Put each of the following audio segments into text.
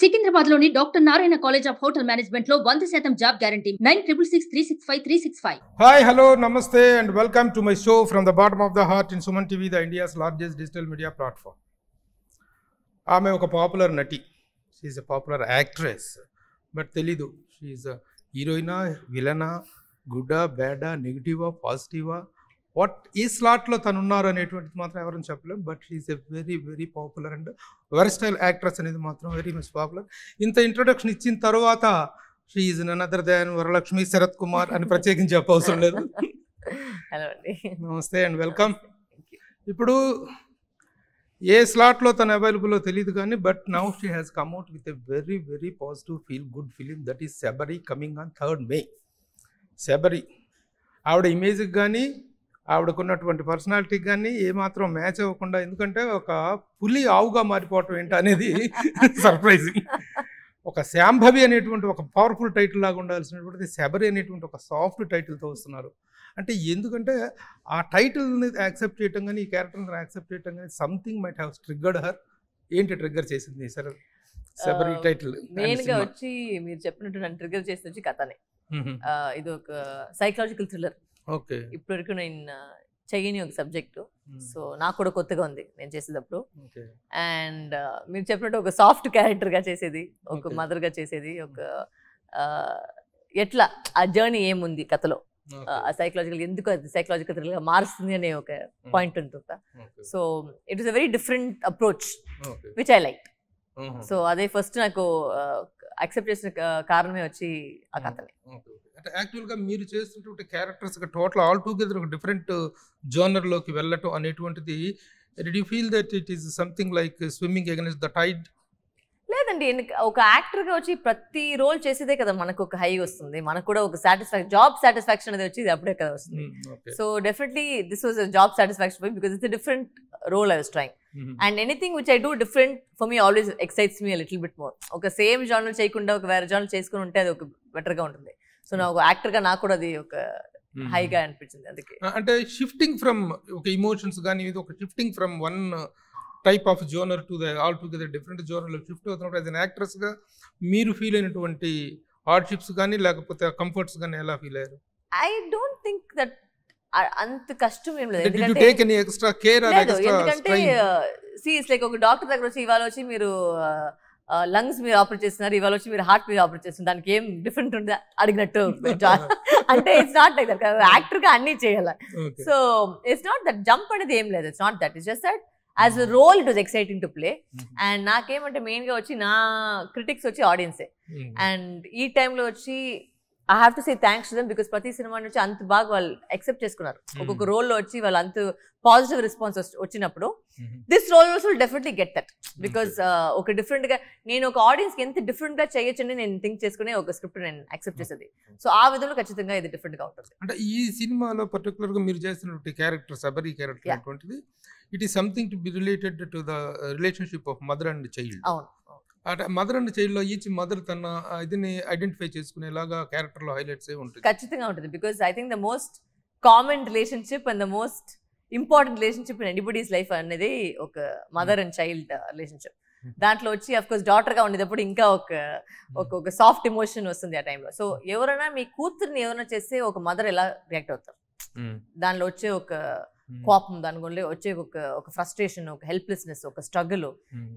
సికింద్రాబాద్ లోని doctor Narayana college of hotel management లో వంద శాతం job guarantee nine triple six three six five three six five hi hello namaste and welcome to my show from the bottom of the heart in Suman TV the India's largest digital media platform ఆమె ఒక popular నటి she's a popular actress but తెలీదు she's హీరోయినా విలనా గుడ్డా బ్యాడా నెగిటివా పాజిటివా వాట్ ఈ స్లాట్లో తను ఉన్నారు అనేటువంటిది మాత్రం ఎవరు చెప్పలేం but she's a very very popular and versatile actress అనేది మాత్రం వెరీ మచ్ పాపులర్ ఇంత ఇంట్రొడక్షన్ ఇచ్చిన తర్వాత none other than Varalakshmi Sarath Kumar అని ప్రత్యేకించి చెప్పవసరం లేదు హలో అండి నమస్తే అండ్ వెల్కమ్ ఇప్పుడు ఏ స్లాట్లో తను అవైలబుల్లో తెలియదు కానీ but now she has out with a very very positive feel good film that is Sabari coming on third May Sabari ఆవిడ ఇమేజ్కి కానీ ఆవిడకున్నటువంటి పర్సనాలిటీ కానీ ఏమాత్రం మ్యాచ్ అవ్వకుండా ఎందుకంటే ఒక పులి ఆవుగా మారిపోవటం అనేది సర్ప్రైజింగ్ ఒక శాంభవి అనేటువంటి ఒక పవర్ఫుల్ టైటిల్ లాగా ఉండాల్సినటువంటిది శబరి అనేటువంటి ఒక సాఫ్ట్ టైటిల్తో వస్తున్నారు అంటే ఎందుకంటే ఆ టైటిల్ని యాక్సెప్ట్ చేయటం కానీ ఈ క్యారెక్టర్ని యాక్సెప్ట్ చేయటం కానీ something might have triggered her ఏంటి ట్రిగ్గర్ చేసింది సరే శబరి టైటిల్ మెయిన్గా వచ్చి మీరు చెప్పినట్టు నన్ను ట్రిగ్గర్ చేసి వచ్చి కథనే ఇది ఒక సైకలాజికల్ థ్రిల్లర్ ఇప్పటివరకు నేను చెయ్యని ఒక సబ్జెక్టు సో నాకు కూడా కొత్తగా ఉంది నేను చేసేటప్పుడు అండ్ మీరు చెప్పినట్టు ఒక సాఫ్ట్ క్యారెక్టర్గా చేసేది ఒక మదర్గా చేసేది ఒక ఎట్లా ఆ జర్నీ ఏముంది కథలో సైకలాజికల్ ఎందుకు అది సైకలాజికల్ థ్రిల్గా మారుస్తుంది అనే ఒక పాయింట్ ఉంటుంది so it is a very different approach which I like so అదే ఫస్ట్ నాకు అక్సెప్ట్ చేసిన కారణమే వచ్చి ఆ కథని అంటే యాక్చువల్గా మీరు చేస్తున్నటువంటి క్యారెక్టర్స్ టోటల్ ఆల్ టుగెదర్ ఒక డిఫరెంట్ జోనర్లోకి వెళ్ళటం అనేటువంటిది the feel that it is something like swimming against the tide లేదండి ఒక యాక్టర్గా వచ్చి ప్రతి రోల్ చేసేదే కదా మనకు ఒక హై వస్తుంది మనకు కూడా ఒక సాటిస్ఫాక్షన్ జాబ్ సాటిస్ఫాక్షన్ అనేది వచ్చి అప్పుడే కదా వస్తుంది so definitely this was job satisfaction because it's different role I was trying and anything which I do different for me always excites me little bit more ఒక సేమ్ జానర్ చేయకుండా ఒక వేరే genre చేసుకుని ఉంటే అది ఒక బెటర్గా ఉంటుంది సో నా ఒక గా నాకు కూడా అది ఒక హైగా hmm. అనిపించింది అందుకే అంటే షిఫ్టింగ్ ఫ్రమ్ ఒక ఇమోషన్స్ కానీ ఇది ఒక shifting from one type of genre to the all together different genre shift అవుతున్నప్పుడు యాజ్ అన్ గా మీరు ఫీల్ అయినటువంటి హార్డ్షిప్స్ కానీ లేకపోతే కంఫర్ట్స్ కానీ ఎలా ఫీల్ అయ్యారు ఐ డోంట్ థింక్ దట్ అంత కష్టం ఏం లేదు ఎందుకంటే ఎందుకంటే సి ఇట్స్ లైక్ ఒక డాక్టర్ దగ్గర వచ్చి ఇవాళ వచ్చి మీరు uh, లంగ్స్ మీరు ఆపరేట్ చేస్తున్నారు ఇవాళ వచ్చి మీరు హార్ట్ మీద ఆపరేట్ చేస్తున్నారు దానికి ఏం డిఫరెంట్ ఉంది అడిగినట్టు అంటే it's not like that actor గా అన్ని చేయాలి so it's not that jump అనేది ఏం లేదు it's not that it's just that as role it was exciting to play and నాకేమంటే గా వచ్చి నా క్రిటిక్స్ వచ్చి ఆడియన్సే అండ్ mm-hmm. ఈ టైంలో వచ్చి I have to say thanks to them because ప్రతి సినిమా నుంచి అంత బాగా వాళ్ళు అక్సెప్ట్ చేసుకున్నారు hmm. ఒక్కొక్క రోల్లో వచ్చి వాళ్ళు అంత పాజిటివ్ రెస్పాన్స్ వచ్చినప్పుడు this role also definitely get that because ఒక డిఫరెంట్ గా నేను ఒక ఆడియన్స్ ఎంత డిఫరెంట్ గా అని నేను థింక్ చేసుకునే ఒక స్క్రిప్ట్ నేను అక్సెప్ట్ hmm. చేసేది సో ఆ విధంలో ఖచ్చితంగా ఇది డిఫరెంట్ గా ఉంటుంది అంటే ఈ సినిమాలో పర్టికులర్ గా మీరు చేస్తున్నటువంటి character Sabari character it is something to be related to the relationship of mother and child అవును మదర్ అండ్ చైల్డ్ లో ఈచ్ మదర్ తన ఇదిని ఐడెంటిఫై చేసుకునేలాగా క్యారెక్టర్ లో హైలైట్స్ ఉంటుంది ఖచ్చితంగా ఉంటుంది because I think the most common relationship and the most important relationship in anybody's life అనేది ఒక మదర్ అండ్ చైల్డ్ రిలేషన్షిప్ దాంట్లో వచ్చి అఫ్ కోర్స్ డాటర్గా ఉండేటప్పుడు ఇంకా ఒక ఒక ఒక సాఫ్ట్ ఎమోషన్ వస్తుంది ఆ టైంలో సో ఎవరైనా మీ కూతుర్ని ఎవరైనా చేస్తే ఒక మదర్ ఎలా రియాక్ట్ అవుతారు దానిలో వచ్చే ఒక కోపం దాని గుండె వచ్చే ఒక ఒక ఫ్రస్ట్రేషన్ ఒక హెల్ప్లెస్నెస్ ఒక స్ట్రగుల్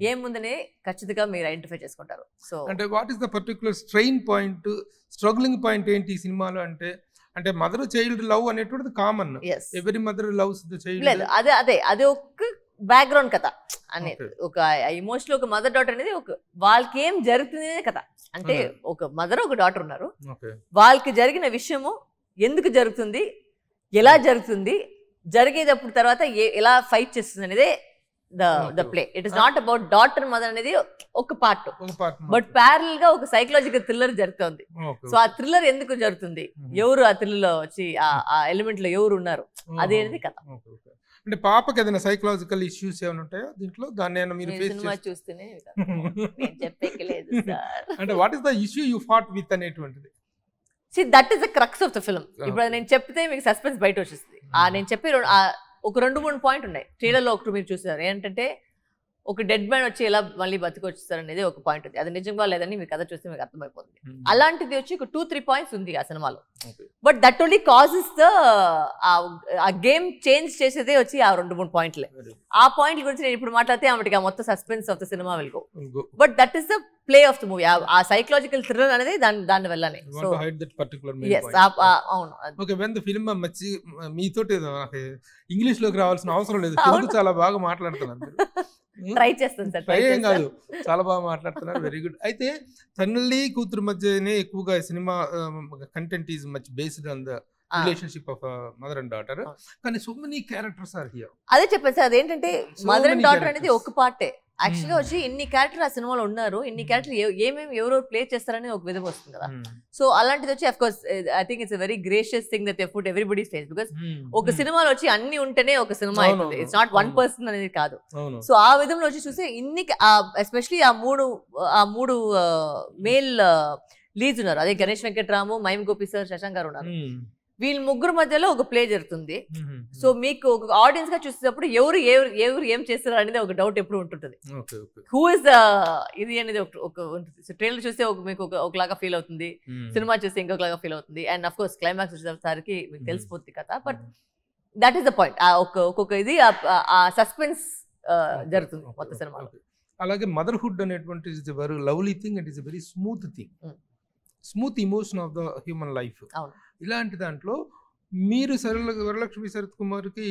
ఏముందనే ఖచ్చితంగా మీరు ఐడెంటిఫై చేసుకుంటారు సో అంటే what is the particular strain point struggling point ఏంటి ఈ సినిమాలో అంటే అంటే మదర్ చైల్డ్ లవ్ అనేటువంటిది కామన్ ఎవరి మదర్ లవ్స్ ద చైల్డ్ లేదు అదే అదే అదే ఒక బ్యాక్గ్రౌండ్ కథ అనేది ఒక ఇమోషనల్ ఒక మదర్ డాటర్ అనేది ఒక వాళ్ళకి ఏం జరుగుతుంది కథ అంటే ఒక మదర్ ఒక డాటర్ ఉన్నారు వాళ్ళకి జరిగిన విషయము ఎందుకు జరుగుతుంది ఎలా hmm. జరుగుతుంది జరిగేటప్పుడు తర్వాత ఎలా ఫైట్ చేస్తుంది అనేది the the play it is not about daughter mother అనేది ఒక పార్ట్ బట్ ప్యారల్ గా ఒక సైకలాజికల్ థ్రిల్లర్ జరుగుతుంది సో ఆ థ్రిల్లర్ ఎందుకు జరుగుతుంది mm-hmm. ఎవరు ఆ థ్రిల్లర్ లో వచ్చి ఆ ఎలిమెంట్ లో ఎవరు ఉన్నారు mm-hmm. అదేది కథ అంటే పాపకి ఏదైనా సైకలాజికల్ ఇష్యూస్ ఏమైనా ఉంటాయో దీంట్లో దాన్ని ఏమైనా మీరు ఫేస్ చూస్తేనే అంటే what is the issue you fought with అనేటువంటిది see that is the crux of the film ఇప్పుడు నేను చెప్తే మీకు సస్పెన్స్ బయట వచ్చేస్తుంది ఆ hmm. నేను చెప్పి ఒక రెండు మూడు పాయింట్ ఉన్నాయి లో ఒకటి మీరు చూసారు ఏంటంటే ఒక డెడ్ మ్యాన్ వచ్చి ఎలా మళ్ళీ అనేది ఒక పాయింట్ ఉంది అది నిజంగా లేదని మీ కథ చూస్తే మీకు అర్థమైపోతుంది అలాంటిది వచ్చి ఒక టూ త్రీ పాయింట్స్ ఉంది ఆ సినిమాలో but that only causes the ఆ గేమ్ చేంజ్ చేసేదే వచ్చి ఆ రెండు మూడు పాయింట్లే ఆ పాయింట్ల గురించి నేను ఇప్పుడు మాట్లాడితే ఆమెకి ఆ మొత్తం సస్పెన్స్ ఆఫ్ ద సినిమా వెళ్ళిపో but that is the play of the movie ఆ సైకలాజికల్ థ్రిల్ అనేది దాని దాని వెళ్ళనే అవును ఓకే వెన్ ద ఫిల్మ్ మచ్చి మీతోటి రావాల్సిన అవసరం లేదు చాలా బాగా మాట్లాడుతున్నారు ట్రై చేస్తాను సార్ ట్రై ఏం కాదు చాలా బాగా మాట్లాడుతున్నారు వెరీ గుడ్ అయితే తల్లి కూతురు మధ్యనే ఎక్కువగా సినిమా content is much based on the relationship of mother and daughter కానీ so many characters are here అదే చెప్పాను సార్ అదేంటంటే మదర్ అండ్ డాటర్ అనేది ఒక పార్టే యాక్చువల్గా వచ్చి ఇన్ని క్యారెక్టర్ ఆ సినిమాలో ఉన్నారు ఇన్ని క్యారెక్టర్ ఏమేమి ఎవరెవరు ప్లే చేస్తారని ఒక విధం వస్తుంది కదా సో అలాంటిది వచ్చి of course I think it's very gracious thing that if everybody face because ఒక సినిమాలో వచ్చి అన్ని ఉంటేనే ఒక సినిమా అవుతుంది ఇట్స్ నాట్ వన్ పర్సన్ అనేది కాదు సో ఆ విధంలో వచ్చి చూస్తే ఇన్ని ఎస్పెషలీ ఆ మూడు ఆ మూడు మేల్ లీజ్ ఉన్నారు అదే గణేష్ వెంకట్రాము మైమ్ గోపి సార్ శశాంక్ గారు ఉన్నారు వీళ్ళ ముగ్గురు మధ్యలో ఒక ప్లే జరుగుతుంది సో మీకు ఒక ఆడియన్స్ గా చూసేటప్పుడు ఎవరు ఎవరు ఏం చేస్తారు అనేది ఒక డౌట్ ఎప్పుడు ఉంటుంటది హూ ఇస్ uh, ఇది అనేది ఒక ఉంటుంది సో ట్రైలర్ చూస్తే మీకు ఒకలాగా ఫీల్ అవుతుంది సినిమా చూస్తే ఇంకొకలాగా ఫీల్ అవుతుంది అండ్ అఫ్ కోర్స్ క్లైమాక్స్ వచ్చేసరికి మీకు తెలిసిపోతుంది కదా but that is the point ఒక్కొక్క ఇది ఆ సస్పెన్స్ uh, జరుగుతుంది మొత్తం సినిమా అలాగే మదర్హుడ్ అనేటువంటి is very lovely thing it is very smooth thing smooth emotion of the human life ఇలాంటి దాంట్లో మీరు సరళ వరలక్ష్మి శరత్ కుమార్కి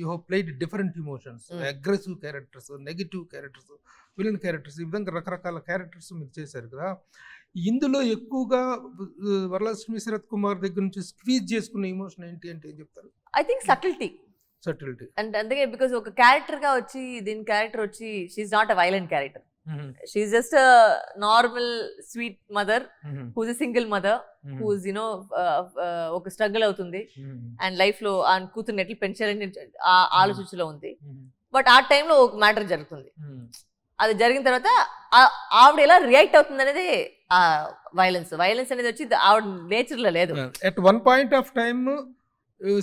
you who played different emotions aggressive characters negative characters villain characters ఈ విధంగా రకరకాల క్యారెక్టర్స్ మీరు చేశారు కదా ఇందులో ఎక్కువగా వరలక్ష్మి శరత్ కుమార్ దగ్గర నుంచి స్క్వీజ్ చేసుకున్న ఇమోషన్ ఏంటి అంటే ఏం చెప్తారు I think subtlety subtlety and అందుకే బికాస్ ఒక క్యారెక్టర్ గా వచ్చి దీని క్యారెక్టర్ వచ్చి she's not a violent character she's just normal sweet mother who's a single mother who's you know uh, uh, ఒక స్ట్రగుల్ అవుతుంది అండ్ mm-hmm. లైఫ్ లో ఆ కూతుర్ని ఎట్లా పెంచాలని ఆలోచించలో ఉంది బట్ mm-hmm. ఆ టైంలో ఒక మ్యాటర్ జరుగుతుంది mm-hmm. అది జరిగిన తర్వాత ఆవిడ ఎలా రియాక్ట్ అవుతుంది అనేది ఆ వైలెన్స్ వైలెన్స్ అనేది వచ్చి ఆవిడ నేచర్ లో లేదు at one point of time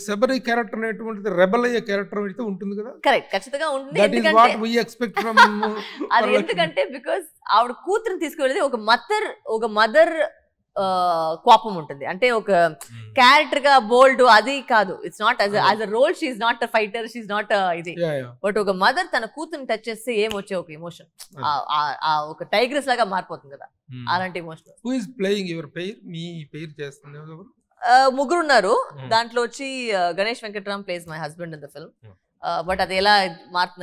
Sabari character అనేటువంటిది రెబల్ అయ్యే క్యారెక్టర్ అయితే ఉంటుంది కదా కరెక్ట్ ఖచ్చితంగా ఉంటుంది ఎక్స్పెక్ట్ ఫ్రమ్ అది ఎందుకంటే బికాస్ ఆవిడ కూతురుని తీసుకువెళ్ళేది ఒక మదర్ ఒక మదర్ కోపం ఉంటుంది అంటే ఒక క్యారెక్టర్ గా బోల్డ్ అది కాదు it's not as a role she's not a fighter she's not ఇది బట్ ఒక మదర్ తన కూతురుని టచ్ చేస్తే ఏమొచ్చే ఒక ఎమోషన్ ఒక టైగ్రెస్ లాగా మారిపోతుంది కదా అలాంటి emotion who is playing your pair మీ పేర్ చేస్తుంది ముగ్గురు ఉన్నారు దాంట్లో వచ్చి Ganesh Venkatram plays my husband in the film but అది ఎలా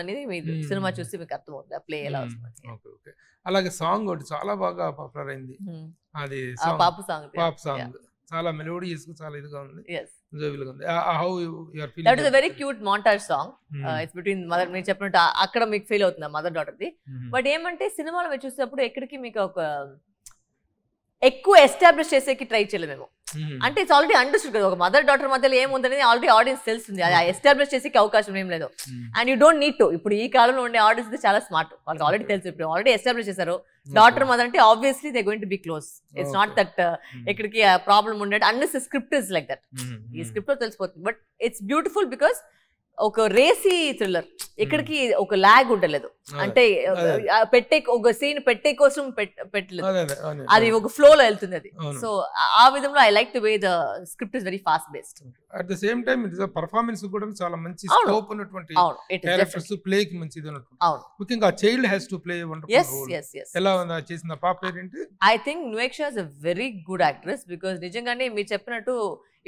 అనేది మీరు సినిమా చూసి మీకు అర్థమవుతుంది ఆ ప్లే ఎలా వస్తుంది అలాగే సాంగ్ ఒకటి చాలా బాగా పాపులర్ అయింది అది పాపు సాంగ్ పాపు సాంగ్ చాలా మెలోడియస్ చాలా ఇదిగా ఉంది very cute montage song it's between mother మీరు చెప్పినట్టు అక్కడ మీకు ఫీల్ అవుతుంది మదర్ డాటర్ ది బట్ ఏమంటే సినిమాలో చూసినప్పుడు ఎక్కడికి మీకు ఒక ఎక్కువ ఎస్టాబ్లిష్ చేసేకి ట్రై చేయలేము మేము Hmm. అంటే ఇట్స్ ఆల్రెడీ అండర్స్టూడ్ కదా ఒక మదర్ డాటర్ మధ్యలో ఏముందనేది ఆల్రెడీ ఆడియన్స్ తెలుస్తుంది అది ఎస్టాబ్లిష్ hmm. చేసే అవకాశం ఏం లేదు and you don't need to ఇప్పుడు ఈ కాలంలో ఉండే ఆడియన్స్ చాలా స్మార్ట్ వాళ్ళకి ఆల్రెడీ తెలుసు ఇప్పుడు ఆల్రెడీ ఎస్టాబ్లిష్ చేశారు డాక్టర్ hmm. మదర్ అంటే obviously they going to be close it's not that ఇక్కడికి ప్రాబ్లం ఉండేది and script is like that ఈ స్క్రిప్ట్ లో తెలిసిపోతుంది బట్ ఇట్స్ బ్యూటిఫుల్ బికాస్ ఒక రేసీ థ్రిల్లర్ ఎక్కడికి hmm. ఒక లాగ్ ఉండలేదు అంటే పెట్టే ఒక సీన్ పెట్టే కోసం పెట్టలేదు అది ఒక ఫ్లో లో వెళ్తుంది అది సో ఆ విధంలో I like to way the script is very fast based at the same time performance కూడా చాలా మంచి స్కోప్ ఉన్నటువంటి క్యారెక్టర్స్ ప్లే కి మంచిది అవును ముఖ్యంగా child has to play yes yes yes ఎలా ఉంది చేసిన పాప ఏంటి I think Nuveksha is a very good actress because నిజంగానే మీరు చెప్పినట్టు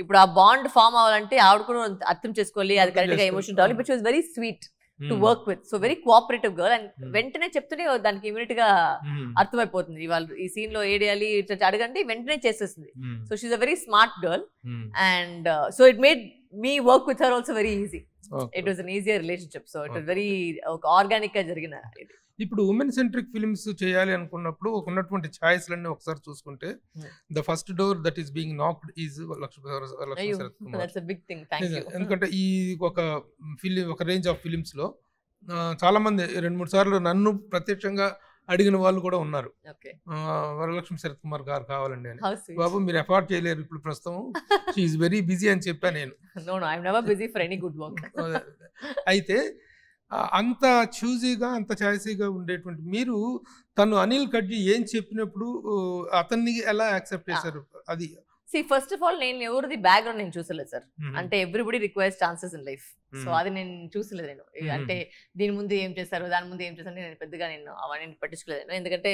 ఇప్పుడు ఆ బాండ్ ఫామ్ అవ్వాలంటే ఆవిడ కూడా అర్థం చేసుకోవాలి అది కరెక్ట్ గా ఎమోషన్ రావాలి but she very sweet to work with so very cooperative girl and వెంటనే చెప్తూనే దానికి ఇమీడియట్ గా hmm. అర్థమైపోతుంది ఇవాళ ఈ సీన్ లో ఏడియాలి ఇట్లా అడగండి వెంటనే చేసేస్తుంది so she's a very smart girl and so it made me work with her also very easy it was an easier relationship so it was very ఒక ఆర్గానిక్ గా జరిగిన ఇప్పుడు ఉమెన్ సెంట్రిక్ ఫిల్మ్స్ చేయాలి అనుకున్నప్పుడు ఒక ఉన్నటువంటి ఛాయిస్లన్నీ ఒకసారి చూసుకుంటే the first door that is being knocked is ఎందుకంటే ఈ ఒక ఫిలిం ఒక రేంజ్ ఆఫ్ ఫిలిమ్స్ లో చాలా మంది రెండు మూడు సార్లు నన్ను ప్రత్యక్షంగా అడిగిన వాళ్ళు కూడా ఉన్నారు వరలక్ష్మి శరత్ కుమార్ గారు కావాలండి అని బాబు మీరు ఎఫార్ట్ చేయలేరు ఇప్పుడు ప్రస్తుతం షీఈ్ వెరీ బిజీ అని చెప్పాను నేను అయితే అంత చూజీగా అంత చాయిసీగా ఉండేటువంటి మీరు తను అనిల్ కడ్జీ ఏం చెప్పినప్పుడు అతన్ని ఎలా యాక్సెప్ట్ చేశారు అది సి ఫస్ట్ ఆఫ్ ఆల్ నేను ఎవరిది బ్యాక్గ్రౌండ్ నేను చూసలేదు సార్ అంటే everybody requires chances in life so అది నేను చూసలేదు నేను అంటే దీని ముందు ఏం చేశారు దాని ముందు ఏం చేశారు నేను పెద్దగా నేను అవన్నీ పట్టించుకోలేదు ఎందుకంటే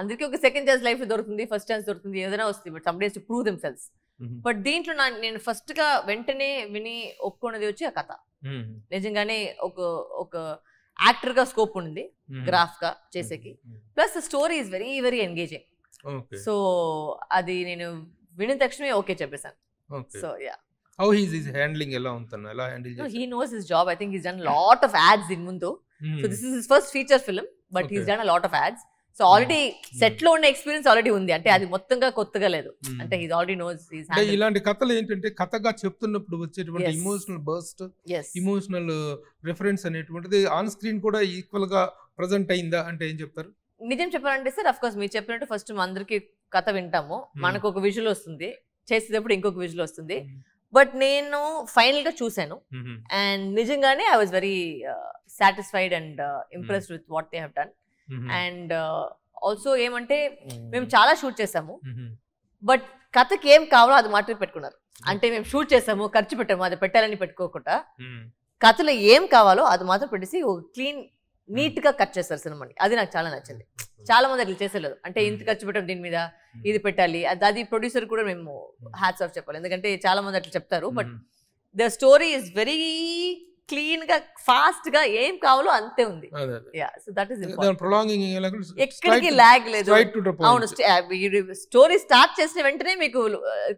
అందరికీ ఒక సెకండ్ ఛాన్స్ లైఫ్ దొరుకుతుంది ఫస్ట్ ఛాన్స్ దొరుకుతుంది ఏదైనా వస్తుంది but some days to prove themselves but దీంట్లో నేను ఫస్ట్ గా వెంటనే విని ఒప్పుకున్నది వచ్చి ఆ కథ నిజంగానే ఒక ఒక యాక్టర్ గా స్కోప్ ఉంది గ్రాఫ్ గా చేసేకి plus story is very very engaging so అది నేను విని తక్షణమే ఓకే చెప్పేశాను so yeah how he's is handling ఎలా ఉంటుంది ఎలా handle he knows his job I think he's done lot of ads in ముందు so this is his first feature film but he's done a lot of ads so already set లో ఉన్న experience already ఉంది అంటే అది మొత్తంగా కొత్తగా లేదు hmm. అంటే ఇది ఆల్రెడీ నోస్ ఇలాంటి కథలు ఏంటంటే కథగా చెప్తున్నప్పుడు వచ్చేటువంటి ఇమోషనల్ బర్స్ట్ ఇమోషనల్ రిఫరెన్స్ అనేటువంటిది ఆన్ స్క్రీన్ కూడా ఈక్వల్ గా ప్రజెంట్ అయిందా అంటే ఏం చెప్తారు నిజం చెప్పాలంటే సార్ అఫ్ కోర్స్ మీరు చెప్పినట్టు ఫస్ట్ అందరికి కథ వింటాము hmm. మనకు ఒక విజువల్ వస్తుంది చేసేటప్పుడు ఇంకొక విజువల్ వస్తుంది బట్ hmm. నేను ఫైనల్ గా చూశాను అండ్ నిజంగానే I was very satisfied and impressed with what they have done and mm-hmm. Also uh, ఏమంటే mm-hmm. మేము చాలా షూట్ చేసాము బట్ కథకి ఏం కావాలో అది మాత్రమే పెట్టుకున్నారు అంటే మేము షూట్ చేసాము ఖర్చు పెట్టాము అది పెట్టాలని పెట్టుకోకుండా mm-hmm. కథలో ఏం కావాలో అది మాత్రం పెట్టేసి క్లీన్ నీట్ గా కట్ చేస్తారు సినిమాని అది నాకు చాలా నచ్చింది చాలా మంది అట్లా చేసేలేదు అంటే ఇంత ఖర్చు పెట్టడం దీని మీద ఇది పెట్టాలి అది ప్రొడ్యూసర్ కూడా మేము హ్యాట్స్ ఆఫ్ చెప్పాలి ఎందుకంటే చాలా మంది అట్లా చెప్తారు but the story is very clean గా ఫాస్ట్ గా ఏం కావాలో అంతే ఉంది దట్ ఈస్ ఎక్కడికి లాగ్ లేదు అవును స్టోరీ స్టార్ట్ చేసిన వెంటనే మీకు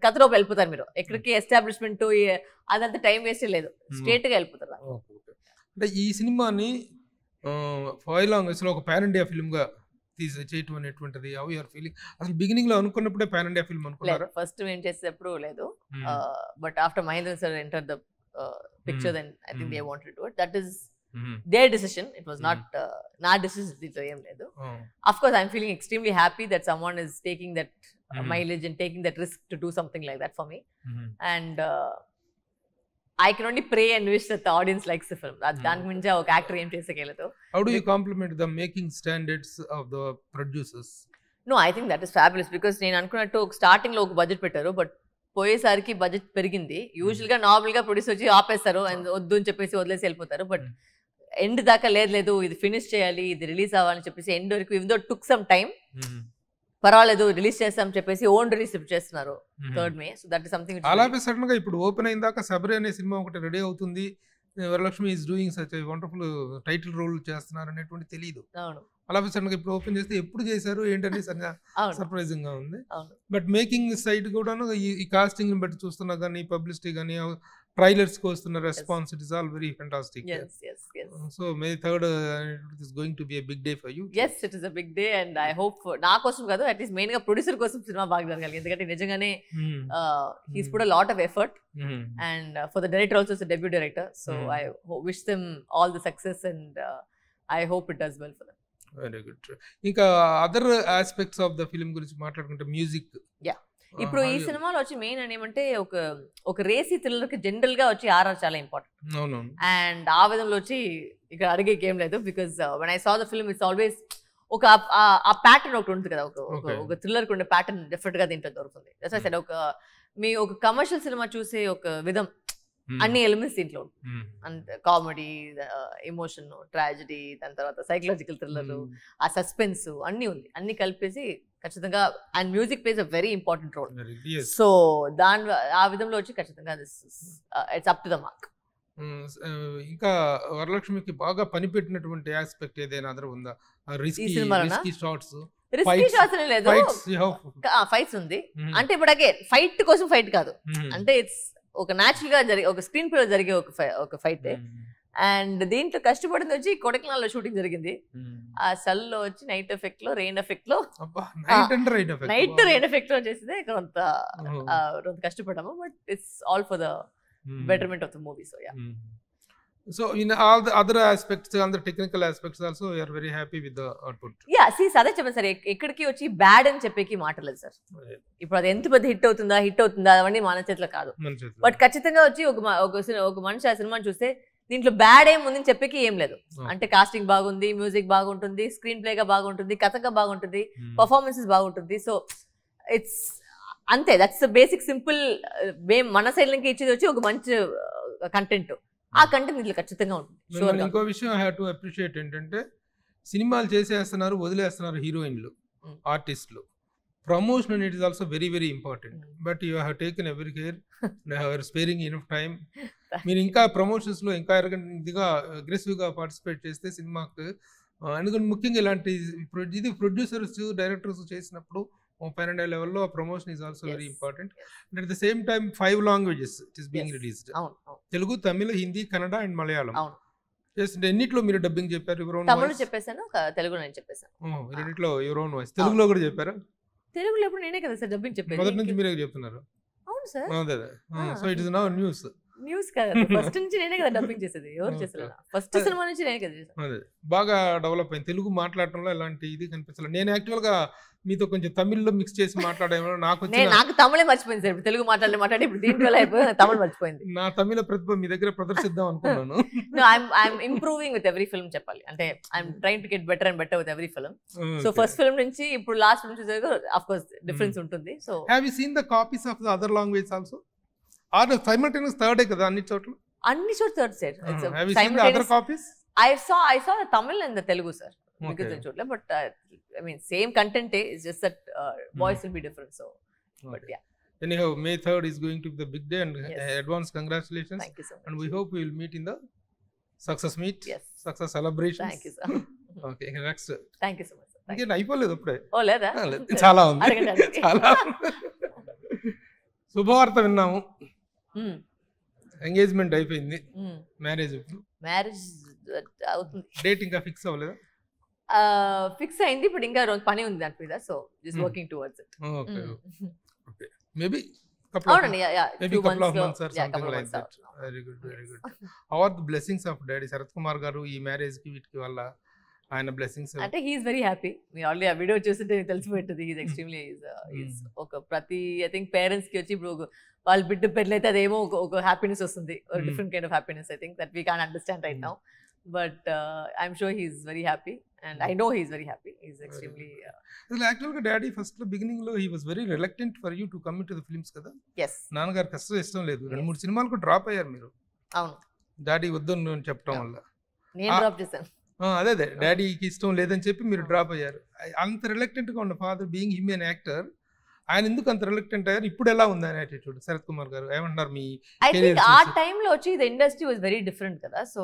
కథలోపు వెళ్ళిపోతారు మీరు ఎక్కడికి ఎస్టాబ్లిష్మెంట్ hmm. అదంతా టైం వేస్ట్ లేదు స్ట్రేట్ hmm. గా వెళ్ళిపోతారు అంటే ఈ సినిమాని ఫాయిల్ లాంగ్వేజ్ లో ఒక పాన్ ఇండియా ఫిల్మ్ గా తీసి చేయటం అనేటువంటిది హౌ యూఆర్ ఫీలింగ్ అసలు బిగినింగ్ లో అనుకున్నప్పుడే పాన్ ఇండియా ఫిల్మ్ అనుకున్నారు ఫస్ట్ మేము చేసేటప్పుడు లేదు but hmm. After Mahendra sir enter the picture then I think they want to it that is their decision it was not నా డిసిషన్ దీంట్లో ఏం లేదు of course I'm feeling extremely happy that someone is taking that mileage and taking that risk to do something like that for me and I can only pray and wish that audience likes the film దానికి మించి ఒక actor ఏం చేసేయలేదు how do you compliment the making standards of the producers no I think that is fabulous because నేను అనుకున్నట్టు starting లో ఒక budget పెట్టారు బట్ పోయేసరికి బడ్జెట్ పెరిగింది యూజువల్గా నార్మల్గా ప్రొడ్యూస్ వచ్చి ఆపేస్తారు అండ్ వద్దు అని చెప్పేసి వదిలేసి వెళ్ళిపోతారు బట్ ఎండ్ దాకా లేదు లేదు ఇది ఫినిష్ చేయాలి ఇది రిలీజ్ అవ్వాలని చెప్పేసి ఎండ్ వరకు ఇవిదో టుక్ సమ్ టైం పర్వాలేదు రిలీజ్ చేస్తాం చెప్పేసి ఓన్ రిలీజ్ చేస్తున్నారు third May so that something అలాగే సడన్ గా ఇప్పుడు ఓపెన్ అయిన దాకా శబరి అనే సినిమా ఒకటి రెడీ అవుతుంది Varalakshmi is doing such wonderful title role చేస్తున్నారు అనేటువంటి తెలియదు అవును అలా సడన్గా ఇప్పుడు ఓపెన్ చేస్తే ఎప్పుడు చేశారు ఏంటని సర్ప్రైజింగ్ గా ఉంది బట్ మేకింగ్ సైట్ కూడా ఈ కాస్టింగ్ ని బట్టి చూస్తున్నా కానీ పబ్లిసిటీ కానీ ట్రైలర్స్ కి వస్తున్న response it is all very fantastic so May third it is going to be a big day for you yes it is a big day and I hope నా కోసం కాదు అట్లీస్ట్ మెయిన్ గా producer కోసం సినిమా బాగా జరగాలి ఎందుకంటే నిజంగానే he's put a lot of effort and for the director also debut director so I wish them all the success and I hope it does well for very good ఇంకా other aspects of the film గురించి మాట్లాడుకుంటే music yeah ఇప్పుడు ఈ సినిమాలో వచ్చి main అని ఏమంటే ఒక ఒక రేసి థ్రిల్లర్ కి జనరల్ గా వచ్చి ఆర్ఆర్ చాలా ఇంపార్టెంట్ అండ్ ఆ విధంలో వచ్చి ఇక్కడ అడిగే గేమ్ లేదు because one I saw the film it's always ఒక ఆ ప్యాటర్న్ ఒకటి ఉంటుంది కదా ఒక ఒక థ్రిల్లర్ ఉండే ప్యాటర్న్ డిఫరెంట్ గా దీంట్లో దొరుకుతుంది ఒక మీ ఒక కమర్షియల్ సినిమా చూసే ఒక విధం అన్ని ఎలిమెంట్స్ దీంట్లో అంత కామెడీ ఎమోషన్ ట్రాజడీ దాని తర్వాత సైకలాజికల్ థ్రిల్లర్ ఆ సస్పెన్స్ అన్ని ఉంది అన్ని కలిపేసి ఖచ్చితంగా and music plays a very important role so దాని ఆ విధంలో వచ్చి ఖచ్చితంగా it's up to the mark ఇంకా వరలక్ష్మికి బాగా పనిపెట్టినటువంటి ఆస్పెక్ట్ ఏదైనా ఉందా రిస్కీ షాట్స్ రిస్కీ షాట్స్ లేదు ఫైట్స్ ఉంది అంటే ఇప్పుడు అగే ఫైట్ కోసం ఫైట్ కాదు అంటే ఇట్స్ ఒక న్యాచురల్గా గా జరిగే ఒక స్క్రీన్ ప్లే జరిగే ఒక ఒక ఫైట్ అండ్ దీంట్లో కష్టపడింది వచ్చి కొడకనాల్లో షూటింగ్ జరిగింది hmm. ఆ సెల్ లో వచ్చి నైట్ ఎఫెక్ట్ లో రెయిన్ ఎఫెక్ట్ లో నైట్ రెయిన్ ఎఫెక్ట్ లో చేసింది కొంత కొంత కష్టపడము but it's all for the betterment of the movie so yeah so in all the other aspects on the technical aspects also, we are very happy with the output. Yeah, see, చెప్పండి sir ఎక్కడికి వచ్చి bad అని చెప్పేకి మాటలేదు sir ఇప్పుడు అది ఎంత పెద్ద hit అవుతుందా hit అవుతుందా అవన్నీ మన చేతిలో కాదు బట్ ఖచ్చితంగా వచ్చి ఒక ఒక ఒక మనిషి ఆ సినిమాని చూస్తే దీంట్లో బ్యాడ్ ఏం ఉందని చెప్పేకి ఏం లేదు అంటే కాస్టింగ్ బాగుంది మ్యూజిక్ బాగుంటుంది స్క్రీన్ ప్లేగా బాగుంటుంది కథగా బాగుంటుంది పర్ఫార్మెన్సెస్ hmm. బాగుంటుంది సో ఇట్స్ అంతే దట్స్ బేసిక్ సింపుల్ మన సైడ్ నుంచి ఇచ్చేది వచ్చి ఒక మంచి కంటెంట్ uh, ఆ కంటెంట్ ఇట్లా ఖచ్చితంగా ఉంటుంది ఇంకో విషయం ఐ టు అప్రిషియేట్ ఏంటంటే సినిమాలు చేసేస్తున్నారు వదిలేస్తున్నారు హీరోయిన్లు hmm. ఆర్టిస్టులు ప్రమోషన్ అనేది is also very very important but you have taken every care her sparing ఇన్ఫ్ టైం మీరు ఇంకా ప్రమోషన్స్లో ఇంకా ఇదిగా అగ్రెసివ్గా పార్టిసిపేట్ చేస్తే సినిమాకు ఎందుకంటే ముఖ్యంగా ఇలాంటి ఇది ప్రొడ్యూసర్స్ డైరెక్టర్స్ చేసినప్పుడు ముప్పై రెండే లెవెల్లో promotion is also very important and at the same time five languages it is being released Telugu Tamil Hindi Kannada and Malayalam ఎన్నిట్లో మీరు డబ్బింగ్ చెప్పారు యువర్ ఓన్ తమిళ తెలుగు నేను రెండిట్లో యువర్ ఓన్ వాయిస్ తెలుగులో కూడా చెప్పారు తెలుగులో ఎప్పుడు నేనే కదా సార్ డబ్బింగ్ మొదటి నుంచి మీరే చెప్తున్నారు అవును sir so it is news news కదా ఫస్ట్ నుంచి నేనే కదా డబ్బింగ్ చేసేది ఎవరు చేసారు ఫస్ట్ సినిమా నుంచి నేనే కదా చేసాను బాగా డెవలప్ అయింది తెలుగు మాట్లాడటంలో ఎలాంటి ఇది కనిపించాలి నేను యాక్చువల్ గా మీతో కొంచెం తమిళ్లో మిక్స్ చేసి మాట్లాడేమో నాకు నాకు తమిళే మర్చిపోయింది సార్ ఇప్పుడు తెలుగు మాట్లాడి మాట్లాడి ఇప్పుడు దీంట్లో అయిపోయింది తమిళ మర్చిపోయింది నా తమిళ ప్రతిభ మీ దగ్గర ప్రదర్శిద్దాం అనుకున్నాను I'm improving with every film చెప్పాలి అంటే I'm trying to get better and better with every film so first film నుంచి ఇప్పుడు లాస్ట్ ఫిల్మ్ చూసేది ఆఫ్ కోర్స్ డిఫరెన్స్ ఉంటుంది so have you seen the copies of the other language also or simultaneous third ఏ కదా అన్ని చోట్ల అన్ని చోట్ల third sir other copies I saw I saw Tamil and Telugu sir మిగతా చోట్ల but I mean same content is just that voice will be different so but yeah anyhow may 3rd is going to be the big day and yes. advance congratulations thank you so much and we hope we will meet in the success meet yes success celebration thank you sir okay next thank you so much ఇంకేం అయిపోలేదు ఇప్పుడే ఓ లేదా చాలా ఉంది చాలా శుభవార్త విన్నాము engagement అయిపోయింది మ్యారేజ్ ఇప్పుడు మ్యారేజ్ అవుతుంది డేట్ ఇంకా ఫిక్స్ అవ్వలేదు ఫిక్స్ అయింది ఇప్పుడు ఇంకా రోజు పని ఉంది దాని so just working towards it okay okay maybe అవునండి maybe couple of months or something like that very good very good how are the blessings of daddy Sarath Kumar garu ఈ మ్యారేజ్ కి వీటికి వల్ల ఆయన బ్లెస్సింగ్స్ అంటే హీఈస్ వెరీ హ్యాపీ మీ already ఆ video చూస్తుంటే తెలిసిపోతుంది హీస్ ఎక్స్ట్రీమ్లీ ఒక ప్రతి ఐ థింక్ పేరెంట్స్ కి వచ్చి ఇప్పుడు వాళ్ళ బిడ్డ పెళ్ళైతే అదేమో ఒక ఒక హ్యాపీనెస్ వస్తుంది ఒక different kind of happiness I think that we can understand right now but I'm sure he's very happy and I know he's very happy he's extremely అసలు యాక్చువల్గా డాడీ ఫస్ట్ లో బిగినింగ్ లో he was very reluctant for you to commit to the films కదా yes నాన్నగారు కష్టం ఇష్టం లేదు రెండు మూడు సినిమాలకు డ్రాప్ అయ్యారు మీరు అవును డాడీ వద్దు నేను చెప్పడం వల్ల నేను డ్రాప్ చేశాను అదే అదే డాడీకి ఇష్టం లేదని చెప్పి మీరు డ్రాప్ అయ్యారు అంత రిలక్టెంట్గా ఉన్న father being him an actor ఆయన ఎందుకు అంత రిలక్టెంట్ అయ్యారు ఇప్పుడు ఎలా ఉంది అని యాటిట్యూడ్ శరత్ కుమార్ గారు ఏమంటున్నారు మీ ఐ థింక్ ఆ టైంలో వచ్చి ఇది ఇండస్ట్రీ వాజ్ వెరీ డిఫరెంట్ కదా సో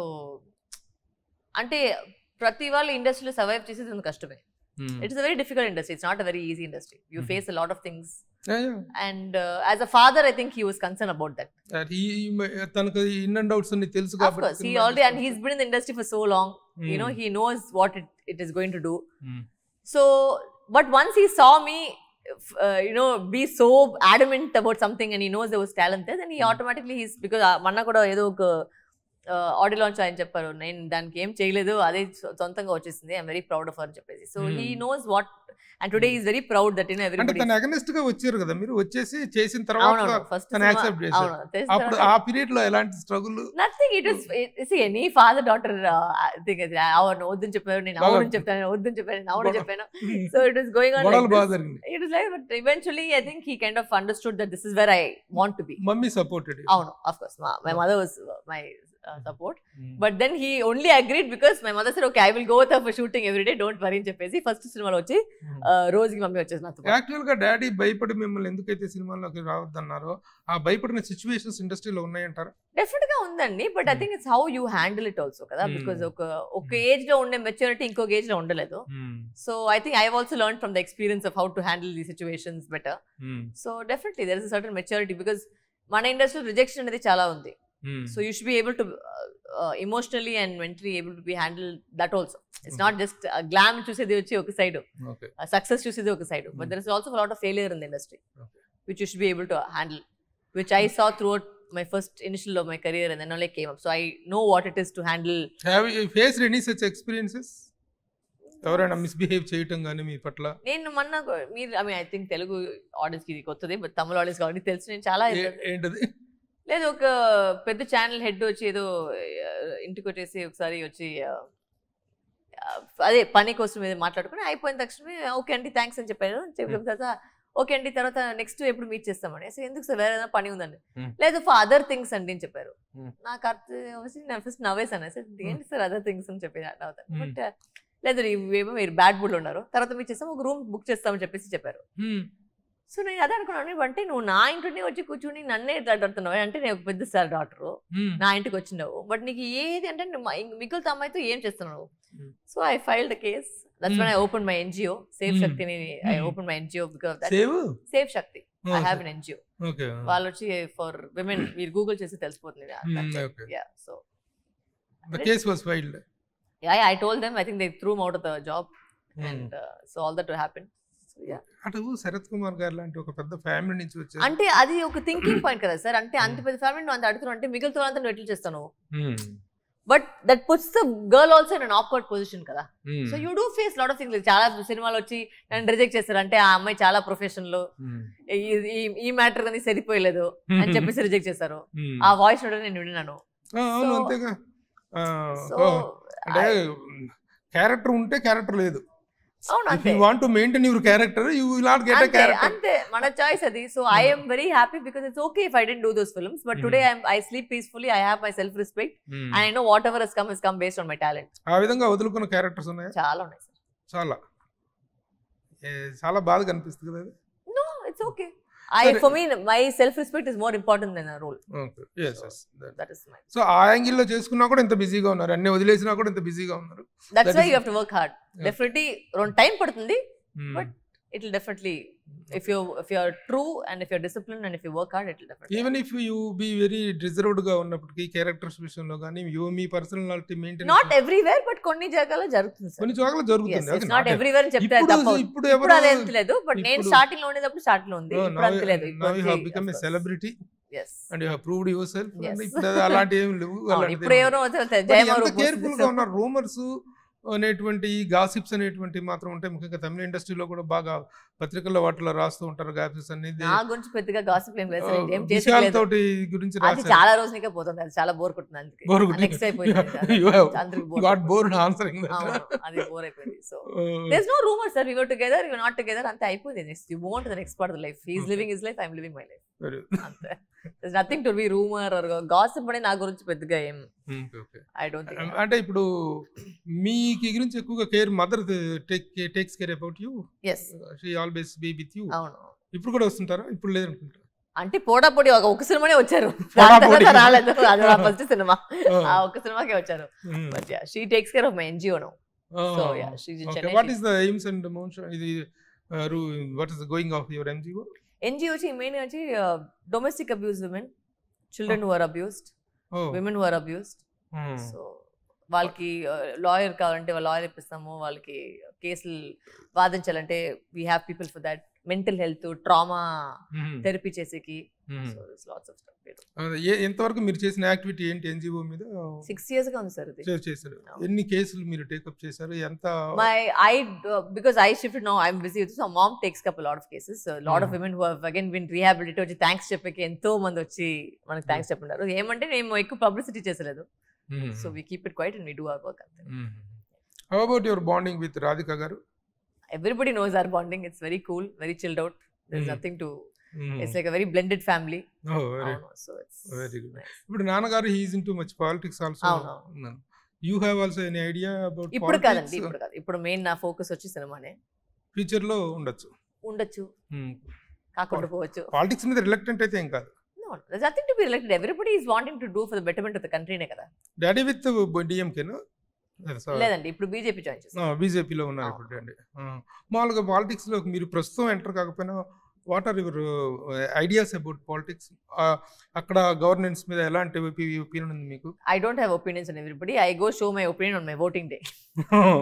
అంటే ప్రతి వాళ్ళు ఇండస్ట్రీలో సర్వైవ్ చేసేది ఉంది కష్టమే it's a very difficult industry it's not a very easy industry you face a lot of things and as a father I think he was concern about that తనకు in and outs అన్ని తెలుసు కాబట్టి he already and he's been in industry for so long Mm. You know, he knows what it, it is going to do. Mm. So, but once he saw me, uh, you know, be so adamant about something and he knows there was talent there, then he automatically, he's, because Manna kuda ఏదో ఒక audio launch అని చెప్పారు నేను దానికి ఏం చేయలేదు అదే సొంతంగా వచ్చేసింది ఐఎమ్ వెరీ ప్రౌడ్ ఆఫ్ అని చెప్పేసి so he knows what and today is very proud that in అంటే తన అగనిస్ట్ గా వచ్చారు కదా మీరు వచ్చేసి చేసిన తర్వాత ఫస్ట్ తన యాక్సెప్ట్ చేశారు అప్పుడు ఆ పీరియడ్ లో ఎలాంటి struggle nothing it is see any father daughter thing అది అవును వద్దని చెప్పారు నేను అవును చెప్తాను వద్దని చెప్పాను అవును చెప్పాను so it is going on గొడవలు bother it is like but eventually I think he kind of understood that this is where I want to be mummy supported అవును of course my mother was my support but then he only agreed because my mother sir okay I will go for shooting every day don't worry అని చెప్పేసి first సినిమాలో వచ్చి hmm. uh, రోజుకి mummy వచ్చేసి నాతో actual గా daddy భయపడి మిమ్మల్ని ఎందుకైతే సినిమాలోకి రావద్దన్నారో ఆ భయపడిన సిచ్యువేషన్స్ ఇండస్ట్రీలో ఉన్నాయంటారు డెఫినెట్ గా ఉందండి but I think it's how you handle it also కదా బికాస్ hmm. ఒక ఒక ఏజ్ hmm. లో ఉండే మెచ్యూరిటీ ఇంకో ఏజ్ లో ఉండలేదు so I think I also learn from the experience of how to handle the situations better so definitely there is certain maturity because మన ఇండస్ట్రీలో రిజెక్షన్ అనేది చాలా ఉంది Mm. So you should be able to uh, uh, emotionally and mentally able to be handled that also. It's mm. not just uh, glam chusedevachi okay side, okay. uh, success chusedevachi okay side, mm. but there is also a lot of failure in the industry, okay. which you should be able to handle, which I saw throughout my first initial of my career and then only came up. So I know what it is to handle. Have you faced any such experiences? ఎవరైనా misbehave చేయటం కానీ మీ పట్ల నేను మొన్న మీరు I mean I think Telugu audience కి కొత్తది బట్ తమిళ ఆడియన్స్ కాబట్టి తెలుసు నేను చాలా ఏంటది లేదు ఒక పెద్ద ఛానల్ హెడ్ వచ్చి ఏదో ఇంటికి వచ్చేసి ఒకసారి వచ్చి అదే పని కోసం ఏదో మాట్లాడుకుని అయిపోయిన తక్షణమే ఓకే అండి థ్యాంక్స్ అని చెప్పాను చెప్పిన తర్వాత ఓకే అండి తర్వాత నెక్స్ట్ ఎప్పుడు మీట్ చేస్తామని సో ఎందుకు సార్ వేరే ఏదైనా పని ఉందండి లేదు ఫర్ అదర్ థింగ్స్ అండి అని చెప్పారు నాకు అర్థం నేను ఫస్ట్ నవ్వేశాను సార్ ఏంటి సార్ అదర్ థింగ్స్ అని చెప్పి బట్ లేదు ఇవేమో మీరు బ్యాడ్ బుడ్లు ఉన్నారు తర్వాత మీరు చేస్తాం ఒక రూమ్ బుక్ చేస్తామని చెప్పేసి చెప్పారు సో నేను అదే అనుకున్నాను అంటే నువ్వు నా ఇంట్లోనే వచ్చి కూర్చుని నన్నే ఇట్లాడుతున్నావు అంటే నేను పెద్ద సార్ డాక్టర్ నా ఇంటికి వచ్చినావు బట్ నీకు ఏది అంటే మిగులుతా అమ్మాయితో ఏం చేస్తున్నావు so I file the case that's one I open my NGO safe Shakti I open my NGO because safe Shakti I have an NGO వాళ్ళు వచ్చి ఫర్ విమెన్ మీరు గూగుల్ చేసి తెలిసిపోతుంది so the case was filed I told them I think they threw out of the job and so all that to happen అటు శరత్ కుమార్ గారు లాంటి ఒక పెద్ద ఫ్యామిలీ నుంచి వచ్చారు అంటే అది ఒక థింకింగ్ పాయింట్ కదా సార్ అంటే అంత hmm. పెద్ద ఫ్యామిలీ నువ్వు అంత అడుగుతున్నావు అంటే మిగిలిన అంతా నువ్వు ఎట్లా చేస్తాను but that puts the girl also నేను ఆక్వర్డ్ పొజిషన్ కదా so you do face lot of things చాలా సినిమాలు వచ్చి నన్ను రిజెక్ట్ చేస్తారు అంటే ఆ అమ్మాయి చాలా ప్రొఫెషన్ లో hmm. ఈ మ్యాటర్ కానీ సరిపోయలేదు అని చెప్పేసి రిజెక్ట్ చేస్తారు hmm. ఆ వాయిస్ నేను విన్నాను క్యారెక్టర్ ఉంటే క్యారెక్టర్ లేదు if you want to maintain your character you will not get a character అంతే మన చాయిస్ అది so I am very happy because it's okay if I didn't do those films but today I I sleep peacefully I have my self respect and I know whatever has come is come based on my talent ఆ విధంగా వదులుకున్న characters ఉన్నాయి చాలా ఉన్నాయి sir చాలా చాలా బాధ కనిపిస్తుంది కదా no it's okay I for me my self respect is more important than role role. Okay. Yes, so, yes. That, that is my. చేసుకున్నా కూడా ఇంత బిజీగా ఉన్నారు అన్ని వదిలేసినా కూడా ఇంత బిజీగా ఉన్నారు that's why you have to work hard definitely రెండు టైం పడుతుంది but it will definitely if you if you are true and if you are disciplined and if you work hard it will definitely even if you be very reserved గా ఉన్నప్పటికీ characters విషయంలో గానీ you మీ personality maintain not everywhere but కొన్ని జాగాలో జరుగుతుంది కొన్ని జాగాలో జరుగుతుంది అది నాట్ ఎవ్రీవేర్ అని చెప్తే తప్పు ఇప్పుడు ఎవరు అది ఎంతలేదు బట్ నేను స్టార్టింగ్ లో ఉండేటప్పుడు స్టార్ట్ లో ఉంది ఇప్పుడు అంతలేదు now you have become a celebrity and you have proved yourself ఇప్పుడు అలాంటి ఏం లేవు ఇప్పుడు ఎవరో జయమారు కేర్ఫుల్ గా ఉన్న రూమర్స్ అనేటువంటి గాసిప్స్ అనేటువంటి మాత్రం ఉంటాయి ముఖ్యంగా తమిళ ఇండస్ట్రీలో కూడా బాగా పత్రికల్లో వాటిలో రాస్తూ ఉంటారు గ్యాప్సెస్ అనేది గురించి పెద్దగా గాసిప్ ఏం లేదు ఏం చేసాను గురించి అది చాలా రోజులకే పోతుంది అది చాలా బోర్ కొట్టింది బోర్ నెక్స్ట్ అయిపోయింది గాట్ బోర్ ఆన్సరింగ్ అది బోర్ అయిపోయింది so there no rumour sir we were together we not together అంతే అయిపోయింది next you want the next part of life he is living his life I am living my life అంతే there nothing to be rumour or gossip అనే నా గురించి పెద్దగా ఏం I hmm. Don't అంటే ఇప్పుడు మీ గురించి ఎక్కువగా care mother takes care about you yes she always be with you అవును ఇప్పుడు కూడా వస్తుంటారా ఇప్పుడు లేదనుకుంటా అంటే పోడాపోడి ఒక ఒక సినిమానే వచ్చారు రాలేదు అది నా ఫస్ట్ సినిమా ఆ ఒక సినిమాకే వచ్చారు she takes care of my NGO so yeah she in Chennai what is the aims and ఇది what is going of your NGO NGO వచ్చి మెయిన్ వచ్చి domestic abuse women children who are abused women who are abused so వాళ్ళకి lawyer కావాలంటే వాళ్ళ lawyer ఇప్పిస్తాము వాళ్ళకి కేసులు వాదించాలంటే we have people for that mental health trauma therapy చేసేకి ఎంతవరకు మీరు చేసిన యాక్టివిటీ ఏంటి ఎన్జిఓ మీద సిక్స్ ఇయర్స్ గా ఉంది సార్ చేశారు ఎన్ని కేసులు మీరు టేకప్ చేశారు ఎంత my I because I shift no I'm busy with so mom takes up lot of cases lot of women who again win rehabilitate వచ్చి థ్యాంక్స్ చెప్పేకి ఎంతో మంది వచ్చి మనకి థ్యాంక్స్ చెప్పినారు ఏమంటే మేము ఎక్కువ పబ్లిసిటీ చేసలేదు so we keep it quiet and we do our work అంతే how about your bonding with Radhika garu everybody knows our bonding it's very cool very chilled out there is nothing to it's like very blended family so it's very good ఇప్పుడు నాన్నగారు he's in too much politics also you have also any idea about ఇప్పుడు కాదండి ఇప్పుడు కాదు ఇప్పుడు main నా focus వచ్చి సినిమానే ఫ్యూచర్ లో ఉండొచ్చు ఉండొచ్చు hmm. కాకుండా పోవచ్చు పాలిటిక్స్ మీద రిలక్టెంట్ అయితే ఏం కాదు on. There's is wanting to do the betterment country. Daddy with డిఎంకేను లేదండి ఇప్పుడు బీజేపీ జాయిన్ చేస్తారు బీజేపీలో ఉన్నారు ఇప్పుడు అండి మామూలుగా మీరు ప్రస్తుతం ఎంటర్ కాకపోయినా what are your ideas about politics అక్కడ గవర్నెన్స్ మీద ఎలాంటి ఒపీనియన్ ఉంది మీకు I don't have opinions on everybody I go show my opinion on my voting day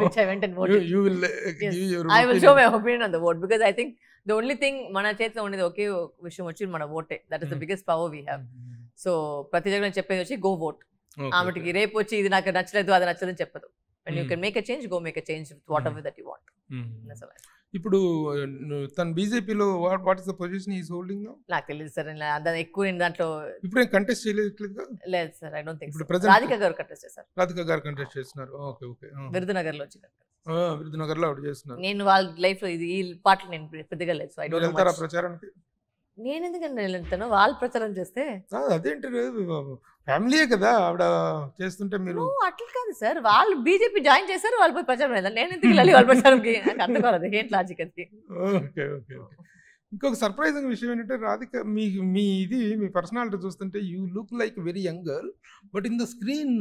which I went and vote you will give your I will show my opinion on the vote because I think the only thing మన చేతిలో ఉండేది ఒకే విషయం వచ్చి మన ఓటే that is the biggest power we have so ప్రతి దగ్గర చెప్పేది వచ్చి గో ఓట్ ఆమెకి రేపు వచ్చి ఇది నాకు నచ్చలేదు అది నచ్చదని చెప్పదు and you can make a change go make a change whatever that you want ఇప్పుడు తన బీజేపీలో what is the position is holding now నాకు తెలియదు సార్ అందరం ఎక్కువ నేను దాంట్లో ఇప్పుడు ఏం కంటెస్ట్ చేయలేదు లేదు సార్ ఐ డోంట్ థింక్ ఇప్పుడు రాధిక గారు కంటెస్ట్ చేశారు రాధిక గారు కంటెస్ట్ చేస్తున్నారు ఓకే ఓకే విరుదనగర్లో లో విరుదునగర్ లో ఆవిడ చేస్తున్నారు నేను వాళ్ళ లైఫ్ ఇది ఈ పాటలు నేను పెద్దగా లేదు సో ఐ డోంట్ వెళ్తారా ప్రచారానికి నేను ఎందుకంటే వెళ్తాను వాళ్ళు ప్రచారం చేస్తే అదేంటి ఫ్యామిలీయే కదా ఆవిడ చేస్తుంటే మీరు అట్లా కాదు సార్ వాళ్ళు బీజేపీ జాయిన్ చేశారు వాళ్ళు పోయి ప్రచారం లేదా నేను ఎందుకు వెళ్ళాలి వాళ్ళ ప్రచారంకి నాకు ఏంటి లాజిక్ అది ఓకే ఇంకొక సర్ప్రైజింగ్ విషయం ఏంటంటే రాధిక మీ మీ ఇది మీ పర్సనాలిటీ చూస్తుంటే you look like very young girl but in the screen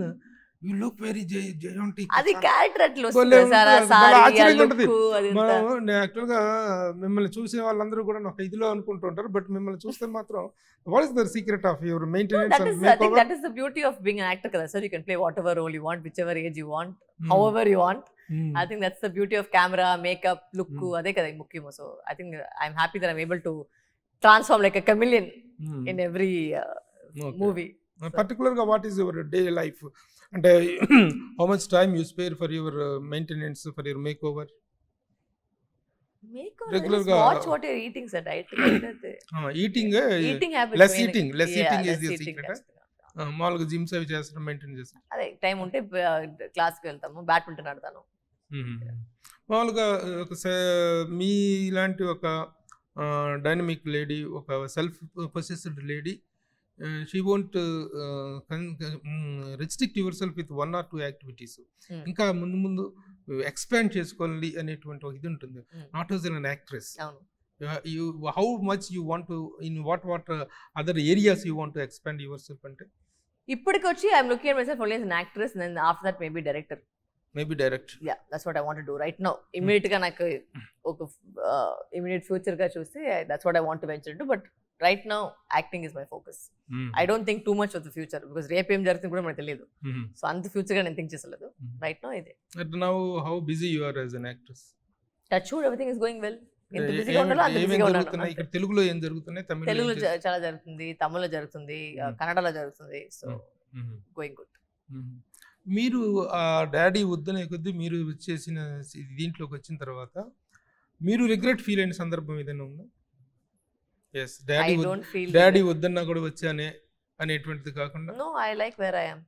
you look very giant అది క్యారెక్టర్ అట్లా యాక్చువల్గా మిమ్మల్ని చూసే వాళ్ళందరూ కూడా నాకు ఇదిలో అనుకుంటుంటారు బట్ మిమ్మల్ని చూస్తే మాత్రం what is their secret of your maintenance that is the beauty of being actor కదా sir you can play whatever role you want whichever age you want however you want I think that's the beauty of camera makeup look అదే కదా ముఖ్యమో so I think I'm happy that able to transform like a chameleon in every movie పర్టికులర్గా what is your day life అంటే how much time you spare for your maintenance for your makeover రెగ్యులర్గా eating sir మామూలుగా gyms అవి చేస్తాం maintain చేస్తాం అదే time ఉంటే క్లాస్కి వెళ్తాము బ్యాడ్మింటన్ ఆడతాను మామూలుగా ఒక మీ ఇలాంటి ఒక డైనమిక్ లేడీ ఒక self possessed lady she won't restrict yourself with one or two activities ఇంకా ముందు ముందు ఎక్స్పాండ్ uh, చేసుకోవాలి అనేటువంటి ఒక ఇది ఉంటుంది not as an actress you how much you want in what what other areas you want expand yourself అంటే ఇప్పటికొచ్చి I'm looking at myself only actress and after that maybe director maybe direct yeah that's what I want do right now immediate గా నాకు ఒక immediate future గా చూస్తే that's what I want venture to but right now acting is my focus I don't think too much of the future because రేపు ఏం జరుగుతుంది కూడా మనకు తెలియదు సో hmm. అంత ఫ్యూచర్ hmm. eh, గా నేను థింక్ చేసలేదు రైట్ నౌ ఇదే now how busy you are as an actress touch wood everything is going well ఎంత బిజీగా ఉండాలో అంత బిజీగా ఉండాలి ఇక్కడ తెలుగులో ఏం జరుగుతున్నాయి తమిళ తెలుగులో చాలా జరుగుతుంది తమిళ్లో జరుగుతుంది hmm. కన్నడలో జరుగుతుంది సో గోయింగ్ గుడ్ మీరు ఆ డాడీ వద్దనే కొద్దీ మీరు చేసిన దీంట్లోకి వచ్చిన తర్వాత మీరు రిగ్రెట్ ఫీల్ అయిన సందర్భం ఏదైనా ఉందా yes daddy I don't feel daddy వద్దన్నా కూడా వచ్చానే అనేటువంటిది కాకుండా no I like where I am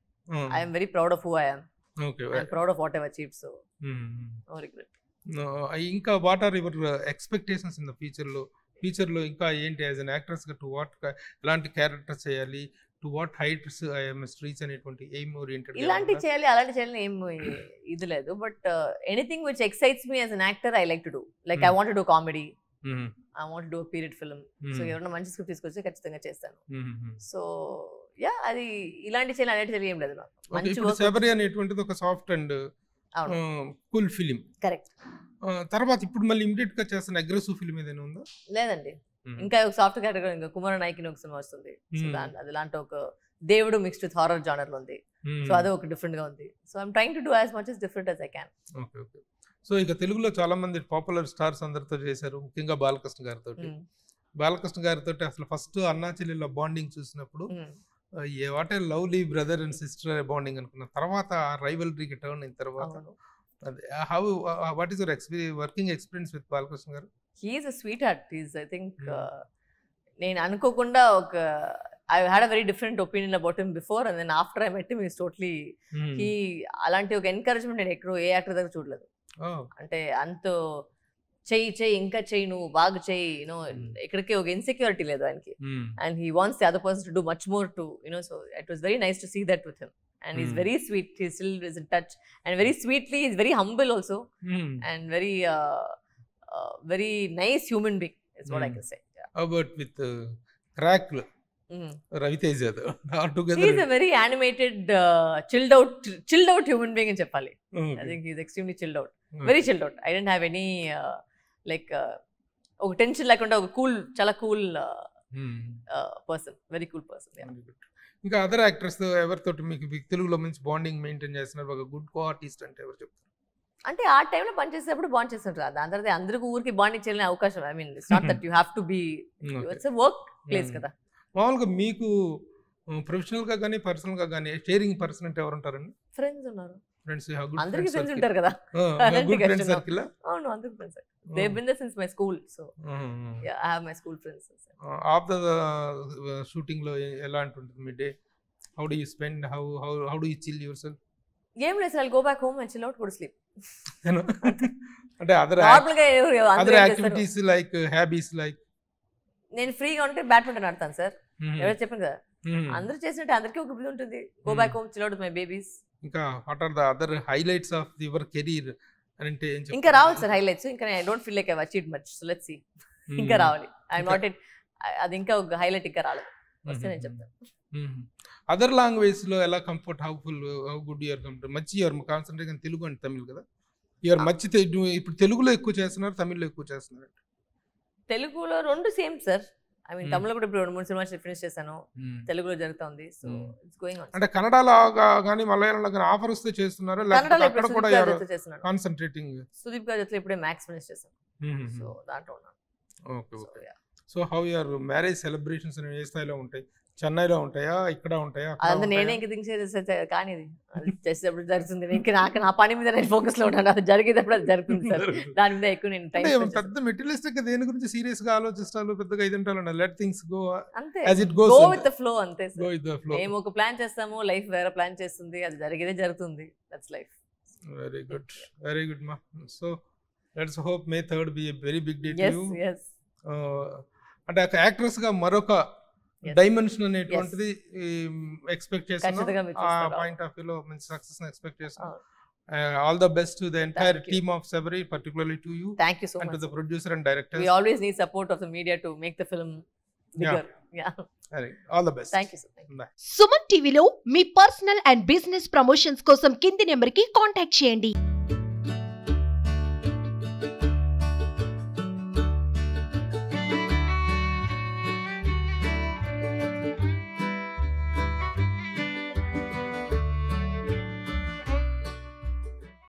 I am very proud of who I am okay I proud of whatever achieved so no regret ఇంకా what are your expectations in the future లో ఇంకా ఏంటి as an యాక్టర్స్గా to what ఎలాంటి character చేయాలి to what heights aims reach అనేటువంటి aim oriented ఇలాంటి చేయాలి అలాంటి చేయాలి ఏం ఇది లేదు but anything which excites me as an actor I like to do like I want do comedy I want do period film so ఎవరైనా మంచి స్క్రిప్ట్ తీసుకొచ్చి ఖచ్చితంగా చేస్తాను సో యా అది ఇలాంటి చేయాలి అనేది తెలియం లేదు నాకు అనేటువంటిది ఒక soft and cool film correct తర్వాత ఇప్పుడు మళ్ళీ ఇమిడియట్ గా చేస్తున్న అగ్రెసివ్ ఫిలిం ఏదైనా ఉందా లేదండి ఇంకా ఒక సాఫ్ట్ కేటగిరీ ఇంకా కుమార నాయకి ఒక సినిమా వస్తుంది అది లాంటి ఒక దేవుడు మిక్స్డ్ విత్ హారర్ జానర్ ఉంది సో అది ఒక డిఫరెంట్ గా ఉంది so I'm trying to do as much different as I can okay okay so ఇక తెలుగులో చాలా మంది పాపులర్ స్టార్స్ అందరితో చేశారు ముఖ్యంగా బాలకృష్ణ గారితో బాలకృష్ణ గారితో అసలు ఫస్ట్ అన్నా బాండింగ్ చూసినప్పుడు ఏ what a lovely brother and sister bonding అనుకున్న తర్వాత ఆ రైవల్రీకి టర్న్ అయిన తర్వాత how what is your experience working experience with Balakrishna garu he's a sweetheart is I think నేను అనుకోకుండా ఒక I had a very different opinion about him before and then after I met him is totally he అలాంటి ఒక encouragement నేను ఎక్కడో ఏ actor దగ్గర చూడలేదు అంటే అంత చెయ్యి చెయ్యి ఇంకా చెయ్యి నువ్వు బాగా చెయ్యి యూనో ఎక్కడికి ఒక ఇన్సెక్యూరిటీ లేదు ఆయనకి and he wants the other person to do much more to you know so it was very nice to see that with him and is very sweet he still is in touch and very sweetly is very humble also and very very nice human being is what I can say about with క్రాక్లు Ravitej Yadav very animated chilled out chilled out human being అని చెప్పాలి I think is extremely chilled out very chilled out I didn't have any like ఒక tension లేకుండా ఒక cool చాలా cool person very cool person ఇంకా other actors ఎవరితో మీకు తెలుగులో మంచి బాండింగ్ మెయింటైన్ చేస్తున్నారు ఒక గుడ్ కో ఆర్టిస్ట్ అంటే ఎవరు చెప్తారు అంటే ఆ టైంలో పనిచేసేటప్పుడు బాండ్ చేస్తుంటారు దాని తర్వాత అందరికీ ఊరికి బాండ్ చేయలేని అవకాశం I mean it's not that you have to be it's work place కదా మామూలుగా మీకు ప్రొఫెషనల్ ప్రొఫెషనల్గా కానీ గా కానీ షేరింగ్ పర్సన్ అంటే ఎవరు ఉంటారండి ఫ్రెండ్స్ ఉన్నారు ఫ్రెండ్స్ అందరికీ ఫ్రెండ్స్ ఉంటారు కదా గుడ్ సర్కిల్ అందరికీ friends they the since my school so I have my school friends of the shooting లో ఎలా ఉంటుంది మీ day how do you spend how how do you chill yourself game లేదు I'll go back home and chill out good sleep అంటే other other activities like hobbies like నేను ఫ్రీగా ఉంటే badminton ఆడతాను సార్ ఎవరు చెప్పాను కదా అందరూ చేసినట్టు అందరికీ ఒక బుద్ధి ఉంటుంది go back home chill out my babies ఇంకా what are the other highlights of your career అని అంటే hmm. ఇంకా రావాలి సార్ హైలైట్స్ ఇంకా I don't feel like I achieved much so let's see ఇంకా రావాలి ఐ నాట్ ఇట్ అది ఇంకా ఒక హైలైట్ ఇంకా రాలేదు వస్తే నేను hmm. చెప్తాను అదర్ hmm. లాంగ్వేజ్ లో ఎలా comfort hopeful how good your comfort much your concentrate Telugu and Tamil కదా యువర్ మంచి ఇప్పుడు తెలుగులో ఎక్కువ చేస్తున్నారు తమిళ్లో ఎక్కువ చేస్తున్నారు తెలుగులో రెండు same sir I mean Tamil కూడా ఇప్పుడు రెండు మూడు సినిమాలు ఫినిష్ చేశాను hmm. తెలుగులో జరుగుతుంది సో ఇట్స్ గోయింగ్ ఆన్ అంటే లాగా కానీ మలయాళంలో కానీ ఆఫర్ వస్తే చేస్తున్నారు లేకపోతే కూడా చేస్తున్నారు కాన్సంట్రేటింగ్ సుదీప్ గారి జతలో ఇప్పుడే మ్యాక్స్ ఫినిష్ చేశాను సో hmm, hmm, దాంట్లో ఉన్నాను okay okay so how your marriage celebrations ఏ స్థాయిలో ఉంటాయి చెన్నైలో ఉంటాయా ఇక్కడ ఉంటాయా అది నేనే ఇంక థింక్ కానీ చేసేటప్పుడు జరుగుతుంది ఇంకా నాకు నా పని మీద నేను ఫోకస్ లో ఉంటాను అది జరిగేటప్పుడు అది జరుగుతుంది సార్ దాని మీద ఎక్కువ నేను టైం పెద్ద మెటీరియలిస్టిక్ దేని గురించి సీరియస్ గా ఆలోచిస్తాను పెద్దగా ఇది ఉంటాను లెట్ థింగ్స్ గో అంతే as it goes go with the flow అంతే sir go with the flow మేము ఒక ప్లాన్ చేస్తాము లైఫ్ వేరే ప్లాన్ చేస్తుంది అది జరిగేదే జరుగుతుంది that's life very good very good మా so let's hope May third be very big day to you అంటే యాక్ట్రెస్ గా మరొక డైమెన్షన్ అనేటువంటిది ఎక్స్పెక్ట్ చేస్తున్నాం ఆ పాయింట్ ఆఫ్ వ్యూలో మంచి సక్సెస్ ఎక్స్పెక్ట్ చేస్తున్నాం all the best to the entire team of Savaari particularly to you thank you so and to the producer and director we always need support of the media to make the film bigger yeah all the best thank you sir Suman టీవీలో మీ personal and business promotions కోసం కింది number కి contact చేయండి